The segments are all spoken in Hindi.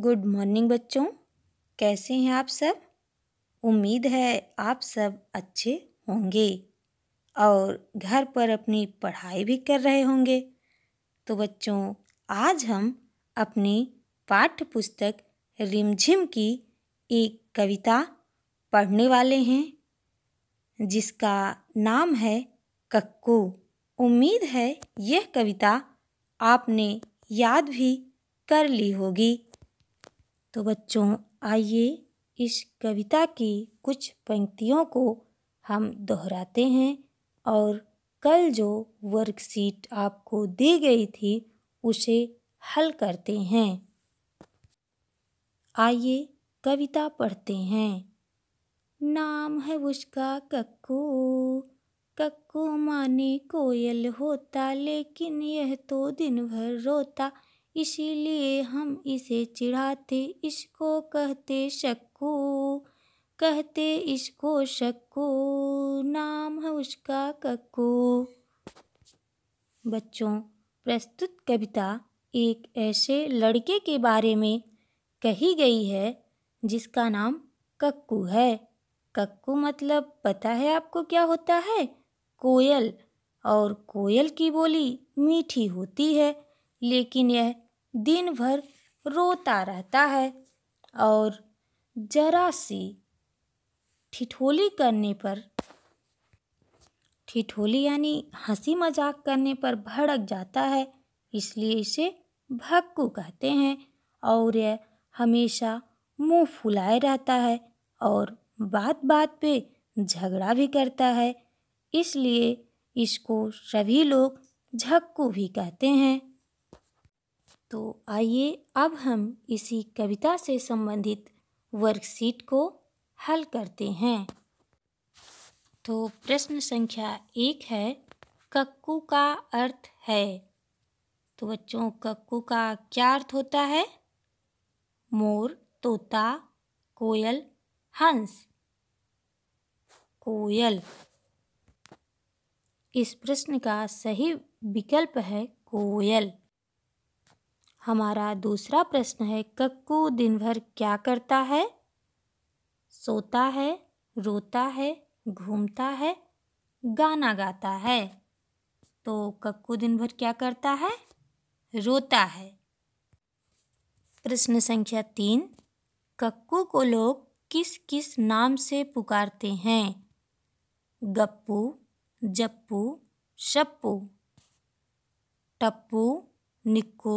गुड मॉर्निंग बच्चों कैसे हैं आप सब उम्मीद है आप सब अच्छे होंगे और घर पर अपनी पढ़ाई भी कर रहे होंगे तो बच्चों आज हम अपनी पाठ्य पुस्तक रिमझिम की एक कविता पढ़ने वाले हैं जिसका नाम है कक्कू उम्मीद है यह कविता आपने याद भी कर ली होगी तो बच्चों आइए इस कविता की कुछ पंक्तियों को हम दोहराते हैं और कल जो वर्कशीट आपको दी गई थी उसे हल करते हैं आइए कविता पढ़ते हैं नाम है उसका कक्कू कक्कू माने कोयल होता लेकिन यह तो दिन भर रोता इसीलिए हम इसे चिढ़ाते इसको कहते शक्कू कहते इसको शक्कू नाम है उसका कक्कू बच्चों प्रस्तुत कविता एक ऐसे लड़के के बारे में कही गई है जिसका नाम कक्कू है कक्कू मतलब पता है आपको क्या होता है कोयल और कोयल की बोली मीठी होती है लेकिन यह दिन भर रोता रहता है और जरा सी ठिठोली करने पर ठिठोली यानी हंसी मजाक करने पर भड़क जाता है इसलिए इसे भक्कू कहते हैं और यह हमेशा मुंह फुलाए रहता है और बात बात पे झगड़ा भी करता है इसलिए इसको सभी लोग झक्कू भी कहते हैं तो आइए अब हम इसी कविता से संबंधित वर्कशीट को हल करते हैं तो प्रश्न संख्या एक है कक्कू का अर्थ है तो बच्चों कक्कू का क्या अर्थ होता है मोर तोता कोयल हंस कोयल इस प्रश्न का सही विकल्प है कोयल हमारा दूसरा प्रश्न है कक्कू दिन भर क्या करता है सोता है रोता है घूमता है गाना गाता है तो कक्कू दिन भर क्या करता है रोता है प्रश्न संख्या तीन कक्कू को लोग किस किस नाम से पुकारते हैं गप्पू जप्पू शप्पू टप्पू निक्कू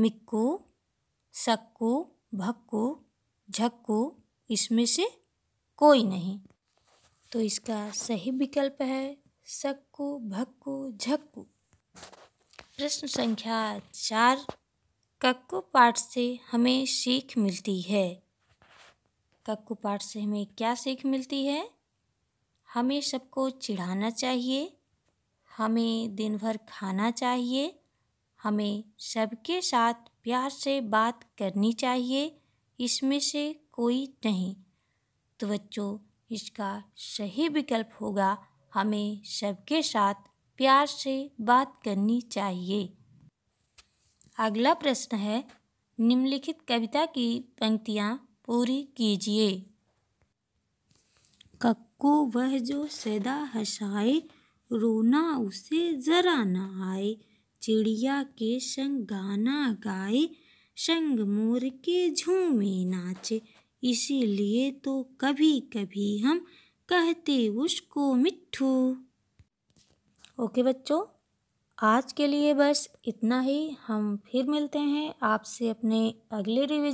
मिक्कू सक्कू भक्कू झक्कू इसमें से कोई नहीं तो इसका सही विकल्प है सक्कू भक्कू झक्कू प्रश्न संख्या चार कक्कू पाठ से हमें सीख मिलती है कक्कू पाठ से हमें क्या सीख मिलती है हमें सबको चिढ़ाना चाहिए हमें दिन भर खाना चाहिए हमें सबके साथ प्यार से बात करनी चाहिए इसमें से कोई नहीं तो बच्चों इसका सही विकल्प होगा हमें सबके साथ प्यार से बात करनी चाहिए अगला प्रश्न है निम्नलिखित कविता की पंक्तियाँ पूरी कीजिए कक्कू वह जो सदा हंसाए रोना उसे जरा ना आए चिड़िया के संग गाना गाए संग मोर के झूमे नाचे इसीलिए तो कभी कभी हम कहते उसको मिठू ओके बच्चों आज के लिए बस इतना ही हम फिर मिलते हैं आपसे अपने अगले रिविजन